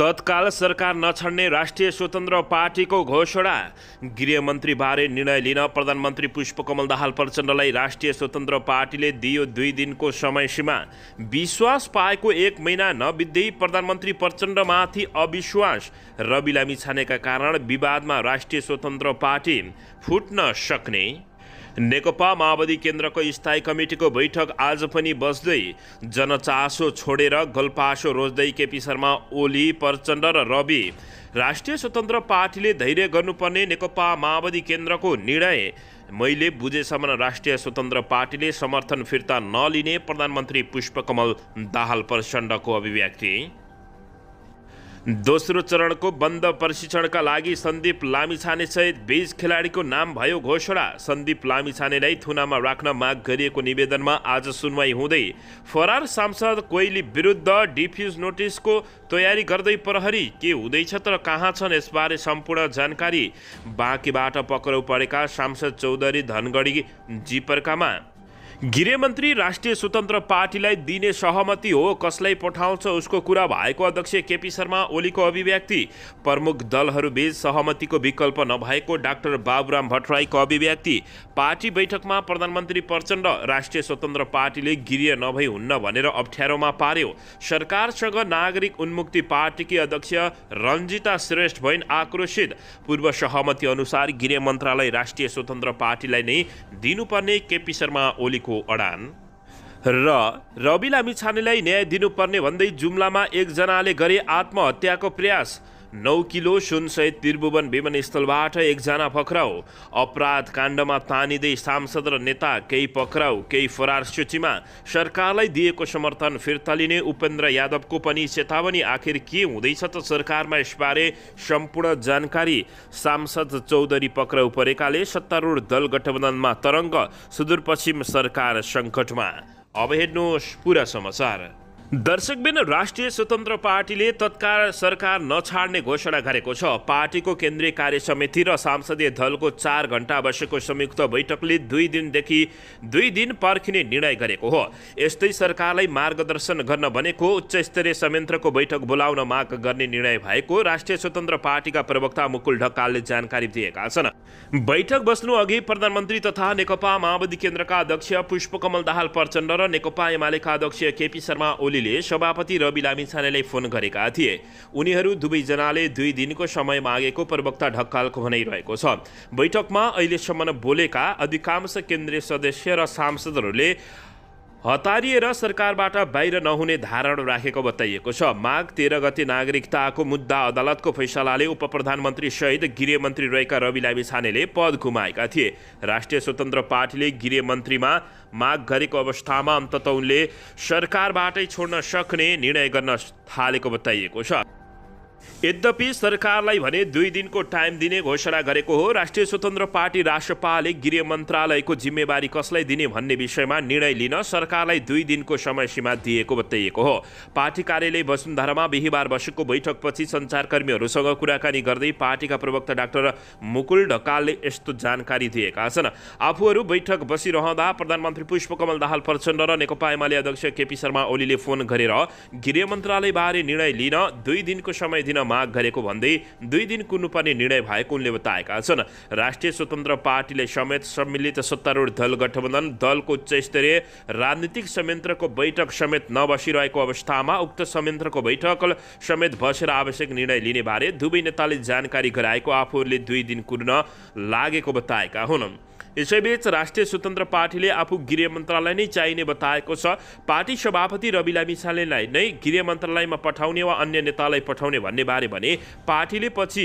तत्काल सरकार नछड्ने राष्ट्रिय स्वतन्त्र पार्टीको घोषणा गृहमन्त्रीबारे निर्णय लिन प्रधानमन्त्री पुष्पकमल दाहाल प्रचण्डलाई राष्ट्रिय स्वतन्त्र पार्टीले दियो दुई दिनको समयसीमा विश्वास पाएको एक महिना नबित्दै प्रधानमन्त्री प्रचण्डमाथि अविश्वास रवि लामी छानेका कारण विवादमा राष्ट्रिय स्वतन्त्र पार्टी फुट्न सक्ने नेकपा माओवादी केन्द्रको स्थायी कमिटीको बैठक आज पनि बस्दै जनचासो छोडेर गल्पासो रोज्दै केपी शर्मा ओली प्रचण्ड र रवि राष्ट्रिय स्वतन्त्र पार्टीले धैर्य गर्नुपर्ने नेकपा माओवादी केन्द्रको निर्णय मैले बुझेसम्म राष्ट्रिय स्वतन्त्र पार्टीले समर्थन फिर्ता नलिने प्रधानमन्त्री पुष्पकमल दाहाल प्रचण्डको अभिव्यक्ति दोस्रो चरणको बन्द प्रशिक्षणका लागि सन्दीप लामिछाने सहित बिस खेलाडीको नाम भयो घोषणा सन्दीप लामिछानेलाई थुनामा राख्न माग गरिएको निवेदनमा आज सुनवाई हुँदै फरार सांसद कोइली विरुद्ध डिफ्युज नोटिसको तयारी गर्दै प्रहरी के हुँदैछ तर कहाँ छन् यसबारे सम्पूर्ण जानकारी बाँकीबाट पक्राउ परेका सांसद चौधरी धनगढी जिपरकामा गृहमन्त्री राष्ट्रिय स्वतन्त्र पार्टीलाई दिने सहमति हो कसलाई पठाउँछ उसको कुरा भएको अध्यक्ष केपी शर्मा ओलीको अभिव्यक्ति प्रमुख दलहरूबीच सहमतिको विकल्प नभएको डाक्टर बाबुराम भट्टराईको अभिव्यक्ति पार्टी बैठकमा प्रधानमन्त्री प्रचण्ड राष्ट्रिय स्वतन्त्र पार्टीले गृह नभई हुन्न भनेर अप्ठ्यारोमा पार्यो सरकारसँग नागरिक उन्मुक्ति पार्टीकी अध्यक्ष रञ्जिता श्रेष्ठ भइन् आक्रोशित पूर्व सहमति अनुसार गृह मन्त्रालय राष्ट्रिय स्वतन्त्र पार्टीलाई नै दिनुपर्ने केपी शर्मा ओलीको भएको अडान र रवि लामिछानेलाई न्याय दिनुपर्ने भन्दै जुम्लामा एकजनाले गरे आत्महत्याको प्रयास नौ किलो सुनसहित त्रिभुवन विमानस्थलबाट एकजना पक्राउ अपराध काण्डमा तानिँदै सांसद र नेता केही पक्राउ केही फरार सूचीमा सरकारलाई दिएको समर्थन फिर्ता लिने उपेन्द्र यादवको पनि चेतावनी आखिर के हुँदैछ त सरकारमा यसबारे सम्पूर्ण जानकारी सांसद चौधरी पक्राउ परेकाले सत्तारूढ दल गठबन्धनमा तरङ्ग सुदूरपश्चिम सरकार सङ्कटमा अब हेर्नुहोस् पुरा समाचार दर्शकबिन राष्ट्रिय स्वतन्त्र पार्टीले तत्काल सरकार नछाड्ने घोषणा गरेको छ पार्टीको केन्द्रीय कार्य समिति र सांसदीय दलको चार घण्टा बसेको संयुक्त बैठकले दुई दिनदेखि दुई दिन पर्खिने निर्णय गरेको हो यस्तै सरकारलाई मार्गदर्शन गर्न भनेको उच्च स्तरीय संयन्त्रको बैठक बोलाउन माग गर्ने निर्णय भएको राष्ट्रिय स्वतन्त्र पार्टीका प्रवक्ता मुकुल ढकालले जानकारी दिएका छन् बैठक बस्नु अघि प्रधानमन्त्री तथा नेकपा माओवादी केन्द्रका अध्यक्ष पुष्पकमल दाहाल प्रचण्ड र नेकपा एमालेका अध्यक्ष केपी शर्मा ओली ओलीले सभापति रवि लामिछानेलाई फोन गरेका थिए उनीहरू दुवैजनाले दुई दिनको समय मागेको प्रवक्ता ढक्कालको भनाइरहेको छ बैठकमा अहिलेसम्म बोलेका अधिकांश केन्द्रीय सदस्य र सांसदहरूले हतारिएर सरकारबाट बाहिर नहुने धारणा राखेको बताइएको छ माघ तेह्र गते नागरिकताको मुद्दा अदालतको फैसलाले उप प्रधानमन्त्री सहित गृहमन्त्री रहेका रवि लामिछानेले पद गुमाएका थिए राष्ट्रिय स्वतन्त्र पार्टीले गृहमन्त्रीमा माग गरेको अवस्थामा अन्तत उनले सरकारबाटै छोड्न सक्ने निर्णय गर्न थालेको बताइएको छ यद्यपि सरकारलाई भने दुई दिनको टाइम दिने घोषणा गरेको हो राष्ट्रिय स्वतन्त्र पार्टी राष्ट्रपाले गृह मन्त्रालयको जिम्मेवारी कसलाई दिने भन्ने विषयमा निर्णय लिन सरकारलाई दुई दिनको समय सीमा दिएको बताइएको हो पार्टी कार्यालय वसुन्धरामा बिहिबार बसेको बैठकपछि सञ्चारकर्मीहरूसँग कुराकानी गर्दै पार्टीका प्रवक्ता डाक्टर मुकुल ढकालले यस्तो जानकारी दिएका छन् आफूहरू बैठक बसिरहँदा प्रधानमन्त्री पुष्पकमल दाहाल प्रचण्ड र नेकपा एमाले अध्यक्ष केपी शर्मा ओलीले फोन गरेर गृह मन्त्रालयबारे निर्णय लिन दुई दिनको समय दिन माग गरेको भन्दै दुई दिन कुर्नुपर्ने निर्णय भएको उनले बताएका छन् राष्ट्रिय स्वतन्त्र पार्टीले समेत सम्मिलित सत्तारूढ दल गठबन्धन दलको उच्चस्तरीय राजनीतिक संयन्त्रको बैठक समेत नबसिरहेको अवस्थामा उक्त संयन्त्रको बैठक समेत बसेर आवश्यक निर्णय लिने बारे दुवै नेताले जानकारी गराएको आफूहरूले दुई दिन कुर्न लागेको बताएका हुन् यसैबीच राष्ट्रिय स्वतन्त्र पार्टीले आफू गृह मन्त्रालय नै चाहिने बताएको छ पार्टी सभापति रवि लामिसालेलाई नै गृह मन्त्रालयमा पठाउने वा अन्य नेतालाई पठाउने भन्ने बारे भने पार्टीले पछि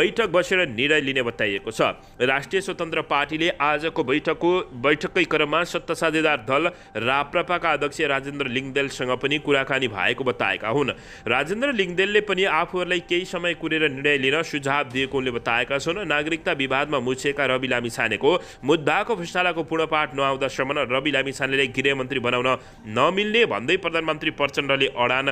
बैठक बसेर निर्णय लिने बताइएको छ राष्ट्रिय स्वतन्त्र पार्टीले आजको बैठकको बैठककै क्रममा सत्ता साझेदार दल राप्रपाका अध्यक्ष राजेन्द्र लिङ्गदेलसँग पनि कुराकानी भएको बताएका हुन् राजेन्द्र लिङ्गदेलले पनि आफूहरूलाई केही समय कुरेर निर्णय लिन सुझाव दिएको उनले बताएका छन् नागरिकता विवादमा मुछेका रवि लामिसानेको मुद्दाको फैसलाको पूर्णपाठ नआउँदा सम्म रवि लामिछानेले गृहमन्त्री बनाउन नमिल्ने भन्दै प्रधानमन्त्री प्रचण्डले अडान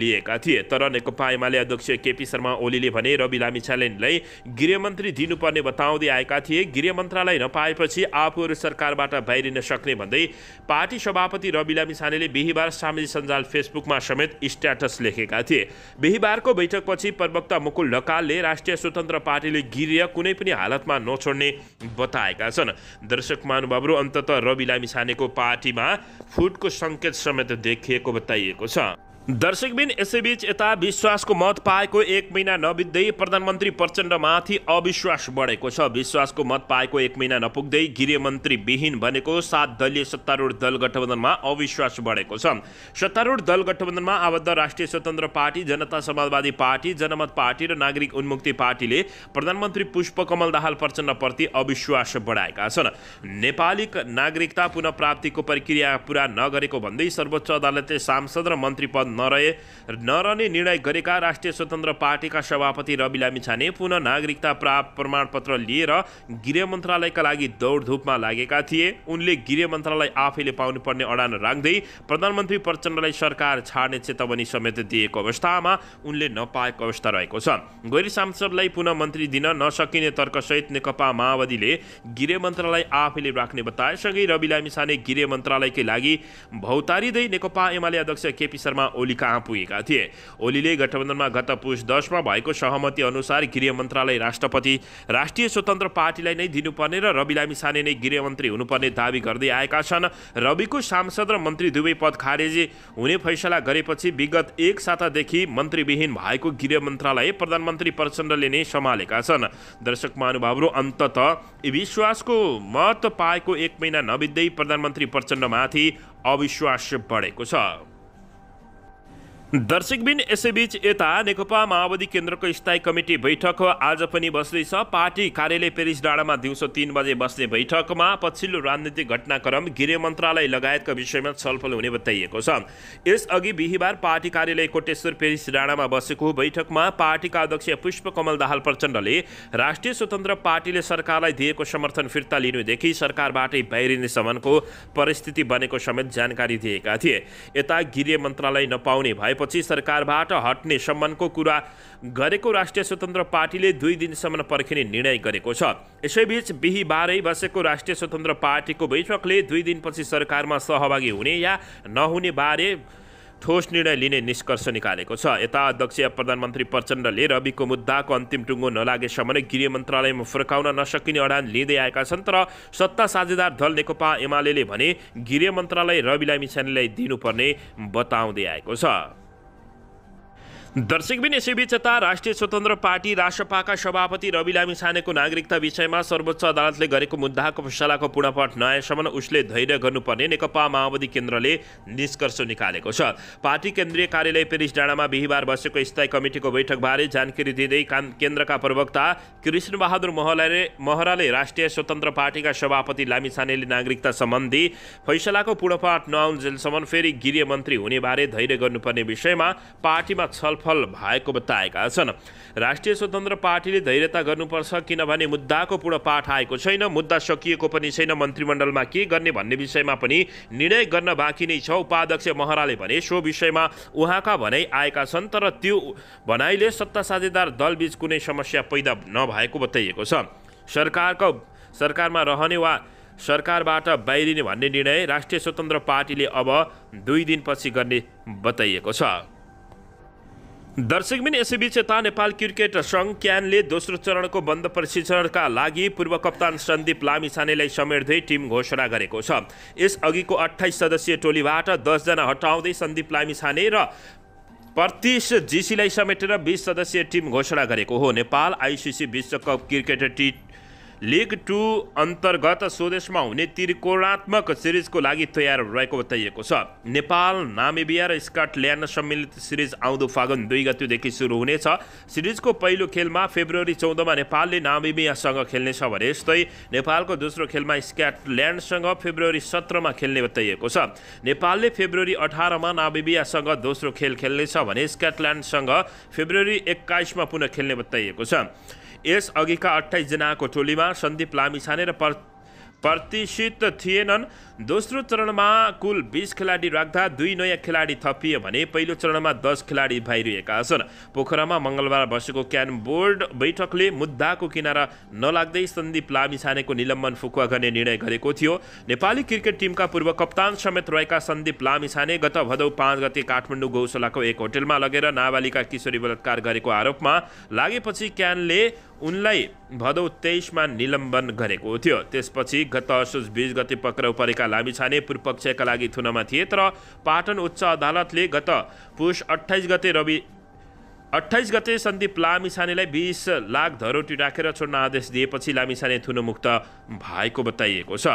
लिएका थिए तर नेकपा एमाले अध्यक्ष केपी शर्मा ओलीले भने रवि लामिछानेलाई गृहमन्त्री दिनुपर्ने बताउँदै आएका थिए गृह मन्त्रालय नपाएपछि आफूहरू सरकारबाट बाहिरिन सक्ने भन्दै पार्टी सभापति रवि लामिछानेले बिहिबार सामाजिक सञ्जाल फेसबुकमा समेत स्ट्याटस लेखेका थिए बिहिबारको बैठकपछि प्रवक्ता मुकुल ढकालले राष्ट्रिय स्वतन्त्र पार्टीले गृह कुनै पनि हालतमा नछोड्ने बताएका छन् छन् दर्शक महानुभावहरू अन्तत रवि लामिछानेको पार्टीमा फुटको संकेत समेत देखिएको बताइएको छ दर्शकबिन यसैबीच यता विश्वासको मत पाएको एक महिना नबित्दै प्रधानमन्त्री प्रचण्डमाथि अविश्वास बढेको छ विश्वासको मत पाएको एक महिना नपुग्दै गृहमन्त्री विहीन भनेको सात दलीय सत्तारूढ दल गठबन्धनमा अविश्वास बढेको छ सत्तारूढ दल गठबन्धनमा आबद्ध राष्ट्रिय स्वतन्त्र पार्टी जनता समाजवादी पार्टी जनमत पार्टी र नागरिक उन्मुक्ति पार्टीले प्रधानमन्त्री पुष्पकमल दाहाल प्रचण्डप्रति अविश्वास बढाएका छन् नेपाली नागरिकता पुनः प्राप्तिको प्रक्रिया पुरा नगरेको भन्दै सर्वोच्च अदालतले सांसद र मन्त्री पद नरहे नरहने निर्णय गरेका राष्ट्रिय स्वतन्त्र पार्टीका सभापति रवि लामिछाने पुनः नागरिकता प्राप्त प्रमाणपत्र लिएर गृह मन्त्रालयका लागि दौडधुपमा लागेका थिए उनले गृह मन्त्रालय आफैले पाउनुपर्ने अडान राख्दै प्रधानमन्त्री प्रचण्डलाई सरकार छाड्ने चेतावनी समेत दिएको अवस्थामा उनले नपाएको अवस्था रहेको छ गैर सांसदलाई पुनः मन्त्री दिन नसकिने तर्कसहित नेकपा माओवादीले गृह मन्त्रालय आफैले राख्ने बताएसँगै रवि लामिछाने गृह मन्त्रालयकै लागि भौतारिँदै नेकपा एमाले अध्यक्ष केपी शर्मा ओली कहाँ पुगेका थिए ओलीले गठबन्धनमा गत पुष दसमा भएको सहमति अनुसार गृह मन्त्रालय राष्ट्रपति राष्ट्रिय स्वतन्त्र पार्टीलाई नै दिनुपर्ने र रवि लामिछाने नै गृहमन्त्री हुनुपर्ने दावी गर्दै आएका छन् रविको सांसद र मन्त्री दुवै पद खारेज हुने फैसला गरेपछि विगत एक सातादेखि मन्त्रीविहीन भएको गृह मन्त्रालय प्रधानमन्त्री प्रचण्डले नै सम्हालेका छन् दर्शक महानुभावहरू अन्तत विश्वासको मत पाएको एक महिना नबित्दै प्रधानमन्त्री प्रचण्डमाथि अविश्वास बढेको छ दर्शकबिन यसैबीच यता नेकपा माओवादी केन्द्रको स्थायी कमिटी बैठक आज पनि बस्दैछ पार्टी कार्यालय पेरिस डाँडामा दिउँसो तिन बजे बस्ने बैठकमा पछिल्लो राजनीतिक घटनाक्रम गृह मन्त्रालय लगायतका विषयमा छलफल हुने बताइएको छ यसअघि बिहिबार पार्टी कार्यालय कोटेश्वर पेरिस डाँडामा बसेको बैठकमा पार्टीका अध्यक्ष पुष्पकमल दाहाल प्रचण्डले राष्ट्रिय स्वतन्त्र पार्टीले सरकारलाई दिएको समर्थन फिर्ता लिनुदेखि सरकारबाटै बाहिरिनेसम्मको परिस्थिति बनेको समेत जानकारी दिएका थिए यता गृह मन्त्रालय नपाउने भएपछि पछि सरकारबाट हट्ने सम्बन्धको कुरा गरेको राष्ट्रिय स्वतन्त्र पार्टीले दुई दिनसम्म पर्खिने निर्णय गरेको छ यसैबीच बिहिबारै बसेको राष्ट्रिय स्वतन्त्र पार्टीको बैठकले दुई दिनपछि सरकारमा सहभागी हुने या नहुने बारे ठोस निर्णय लिने निष्कर्ष निकालेको छ यता अध्यक्ष प्रधानमन्त्री प्रचण्डले रविको मुद्दाको अन्तिम टुङ्गो नलागेसम्म नै गृह मन्त्रालयमा फर्काउन नसकिने अडान लिँदै आएका छन् तर सत्ता साझेदार दल नेकपा एमाले भने गृह मन्त्रालय रविलाई मिसानीलाई दिनुपर्ने बताउँदै आएको छ दर्शकबिन यसैबीच यता राष्ट्रिय स्वतन्त्र पार्टी राष्ट्रपाका सभापति रवि लामी छानेको नागरिकता विषयमा सर्वोच्च अदालतले गरेको मुद्दाको फैसलाको पूर्णपाठ नआएसम्म उसले धैर्य गर्नुपर्ने नेकपा माओवादी केन्द्रले निष्कर्ष निकालेको छ पार्टी केन्द्रीय कार्यालय पेरिस डाँडामा बिहिबार बसेको स्थायी कमिटिको बैठकबारे जानकारी दिँदै केन्द्रका प्रवक्ता कृष्ण बहादुर महलाले महराले राष्ट्रिय स्वतन्त्र पार्टीका सभापति लामी छानेले नागरिकता सम्बन्धी फैसलाको पूर्णपाठ नआउन्जेलसम्म फेरि गृह गृहमन्त्री हुनेबारे धैर्य गर्नुपर्ने विषयमा पार्टीमा छलफल सफल भएको बताएका छन् राष्ट्रिय स्वतन्त्र पार्टीले धैर्यता गर्नुपर्छ किनभने मुद्दाको पूर्ण पाठ आएको छैन मुद्दा सकिएको पनि छैन मन्त्रीमण्डलमा के गर्ने भन्ने विषयमा पनि निर्णय गर्न बाँकी नै छ उपाध्यक्ष महराले भने सो विषयमा उहाँका भनाइ आएका छन् तर त्यो भनाइले सत्ता साझेदार दलबीच कुनै समस्या पैदा नभएको बताइएको छ सरकारको सरकारमा रहने वा सरकारबाट बाहिरिने भन्ने निर्णय राष्ट्रिय स्वतन्त्र पार्टीले अब दुई दिनपछि गर्ने बताइएको छ दर्शकबिन यसैबीच यता नेपाल क्रिकेट सङ्घ क्यानले दोस्रो चरणको बन्द प्रशिक्षणका लागि पूर्व कप्तान सन्दीप लामिछानेलाई समेट्दै टिम घोषणा गरेको छ यसअघिको अठाइस सदस्यीय टोलीबाट दसजना हटाउँदै सन्दीप लामिछाने र प्रतिश जिसीलाई समेटेर बिस सदस्यीय टिम घोषणा गरेको हो नेपाल आइसिसी विश्वकप क्रिकेट टी लिग टू अन्तर्गत स्वदेशमा हुने त्रिकोणात्मक सिरिजको लागि तयार रहेको बताइएको छ नेपाल नामिबिया र स्कटल्यान्ड सम्मिलित सिरिज आउँदो फागुन दुई गतिदेखि सुरु हुनेछ सिरिजको पहिलो खेलमा फेब्रुअरी चौधमा नेपालले नामेबियासँग खेल्नेछ भने यस्तै नेपालको दोस्रो खेलमा स्कटल्यान्डसँग फेब्रुअरी सत्रमा खेल्ने बताइएको छ नेपालले फेब्रुअरी अठारमा नामेबियासँग दोस्रो खेल खेल्नेछ भने स्कटल्यान्डसँग फेब्रुअरी एक्काइसमा पुनः खेल्ने बताइएको छ यस अघिका अठाइसजनाको टोलीमा सन्दीप लामिछाने र प्रतिष्ठित थिएनन् दोस्रो चरणमा कुल बिस खेलाडी राख्दा दुई नयाँ खेलाडी थपिए भने पहिलो चरणमा दस खेलाडी भइरहेका छन् पोखरामा मङ्गलबार बसेको क्यान बोर्ड बैठकले मुद्दाको किनारा नलाग्दै सन्दीप लामिछानेको निलम्बन फुकुवा गर्ने निर्णय गरेको थियो नेपाली क्रिकेट टिमका पूर्व कप्तान समेत रहेका सन्दीप लामिछाने गत भदौ पाँच गते काठमाडौँ गौशालाको एक होटेलमा लगेर नाबालिका किशोरी बलात्कार गरेको आरोपमा लागेपछि क्यानले उनलाई भदौ तेइसमा निलम्बन गरेको थियो त्यसपछि गत असोज बिस गते पक्राउ परेका जिल्लाका लामिछाने पक्षका लागि थुनमा थिए तर पाटन उच्च अदालतले गत पुष अठाइस गते रवि अठाइस गते सन्दीप लामिछानेलाई बिस लाख धरोटी राखेर छोड्न आदेश दिएपछि लामिछाने थुनमुक्त भएको बताइएको छ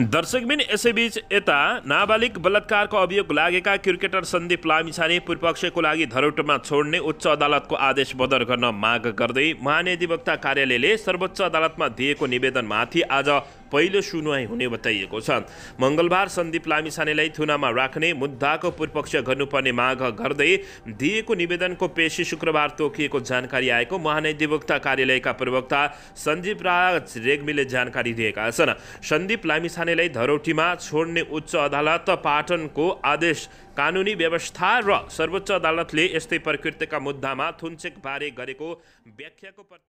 दर्शकबिन यसैबीच यता नाबालिग बलात्कारको अभियोग लागेका क्रिकेटर सन्दीप लामिछाने पूर्वपक्षको लागि धरोटमा छोड्ने उच्च अदालतको आदेश बदर गर्न माग गर्दै महानिधिवक्ता कार्यालयले सर्वोच्च अदालतमा दिएको निवेदनमाथि आज पहिलो सुनवाई हुने बताइएको छ मङ्गलबार सन्दीप लामिसानेलाई थुनामा राख्ने मुद्दाको पूर्वपक्ष गर्नुपर्ने माग गर्दै दिएको निवेदनको पेशी शुक्रबार तोकिएको जानकारी आएको महानिधिवक्ता कार्यालयका प्रवक्ता सन्दीप राज रेग्मीले जानकारी दिएका छन् सन्दीप लामिसानेलाई धरोटीमा छोड्ने उच्च अदालत पाटनको आदेश कानुनी व्यवस्था र सर्वोच्च अदालतले यस्तै प्रकृतिका मुद्दामा बारे गरेको व्याख्याको